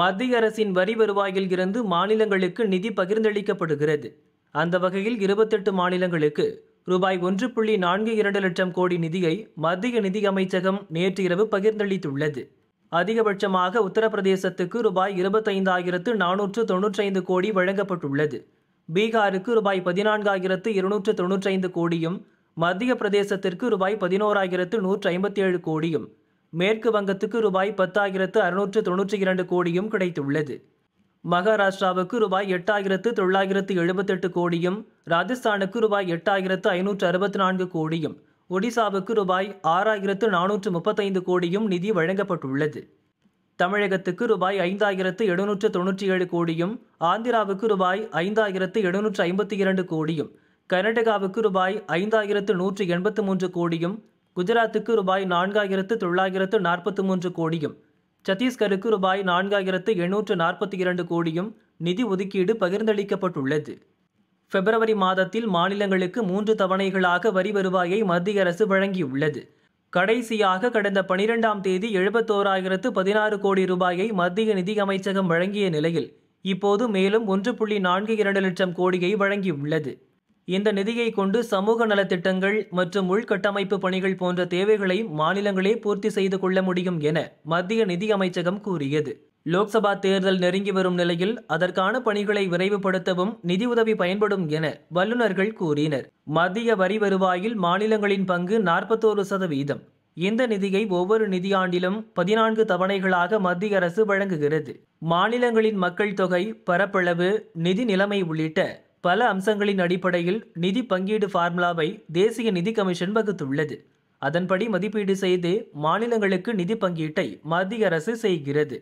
மத்திய அரசின் வரி வருவாயில் இருந்து மாநிலங்களுக்கு நிதி பகிர்ந்தளிக்கப்படுகிறது அந்த வகையில் இருபத்தெட்டு மாநிலங்களுக்கு ரூபாய் ஒன்று புள்ளி நான்கு இரண்டு லட்சம் கோடி நிதியை மத்திய நிதி அமைச்சகம் நேற்று இரவு பகிர்ந்தளித்துள்ளது அதிகபட்சமாக உத்தரப்பிரதேசத்துக்கு ரூபாய் இருபத்தைந்தாயிரத்து நானூற்று ஐந்து கோடி வழங்கப்பட்டுள்ளது பீகாருக்கு ரூபாய் பதினான்காயிரத்து இருநூற்று ஐந்து கோடியும் மத்திய பிரதேசத்திற்கு ரூபாய் பதினோராயிரத்து நூற்று ஐம்பத்தி ஏழு கோடியும் மேற்கு வங்கத்துக்கு ரூபாய் பத்தாயிரத்து அறுநூற்று தொன்னூற்றி இரண்டு கோடியும் கிடைத்துள்ளது மகாராஷ்டிராவுக்கு ரூபாய் எட்டாயிரத்து தொள்ளாயிரத்து எழுபத்தெட்டு கோடியும் ராஜஸ்தானுக்கு ரூபாய் எட்டாயிரத்து ஐநூற்று அறுபத்தி நான்கு கோடியும் ஒடிசாவுக்கு ரூபாய் ஆறாயிரத்து நானூற்று முப்பத்தைந்து கோடியும் நிதி வழங்கப்பட்டுள்ளது தமிழகத்துக்கு ரூபாய் ஐந்தாயிரத்து எழுநூற்று தொன்னூற்றி ஏழு கோடியும் ஆந்திராவுக்கு ரூபாய் ஐந்தாயிரத்து எழுநூற்று ஐம்பத்தி இரண்டு கோடியும் கர்நாடகாவுக்கு ரூபாய் ஐந்தாயிரத்து நூற்று எண்பத்து மூன்று கோடியும் குஜராத்துக்கு ரூபாய் நான்காயிரத்து தொள்ளாயிரத்து நாற்பத்தி மூன்று கோடியும் சத்தீஸ்கருக்கு ரூபாய் நான்காயிரத்து எண்ணூற்று நாற்பத்தி இரண்டு கோடியும் நிதி ஒதுக்கீடு பகிர்ந்தளிக்கப்பட்டுள்ளது பிப்ரவரி மாதத்தில் மாநிலங்களுக்கு மூன்று தவணைகளாக வரி வருவாயை மத்திய அரசு வழங்கியுள்ளது கடைசியாக கடந்த பனிரெண்டாம் தேதி எழுபத்தோராயிரத்து பதினாறு கோடி ரூபாயை மத்திய நிதி அமைச்சகம் வழங்கிய நிலையில் இப்போது மேலும் ஒன்று புள்ளி நான்கு இரண்டு லட்சம் கோடியை வழங்கியுள்ளது இந்த நிதியை கொண்டு சமூக நலத்திட்டங்கள் மற்றும் உள்கட்டமைப்பு பணிகள் போன்ற தேவைகளை மாநிலங்களே பூர்த்தி செய்து கொள்ள முடியும் என மத்திய நிதி அமைச்சகம் கூறியது லோக்சபா தேர்தல் நெருங்கி வரும் நிலையில் அதற்கான பணிகளை விரைவுபடுத்தவும் நிதியுதவி பயன்படும் என வல்லுநர்கள் கூறினர் மத்திய வரி வருவாயில் மாநிலங்களின் பங்கு நாற்பத்தோரு சதவீதம் இந்த நிதியை ஒவ்வொரு நிதியாண்டிலும் பதினான்கு தவணைகளாக மத்திய அரசு வழங்குகிறது மாநிலங்களின் மக்கள் தொகை பரப்பளவு நிதி நிலைமை உள்ளிட்ட பல அம்சங்களின் அடிப்படையில் நிதி பங்கீடு ஃபார்முலாவை தேசிய நிதி கமிஷன் வகுத்துள்ளது அதன்படி மதிப்பீடு செய்து மாநிலங்களுக்கு நிதி பங்கீட்டை மத்திய அரசு செய்கிறது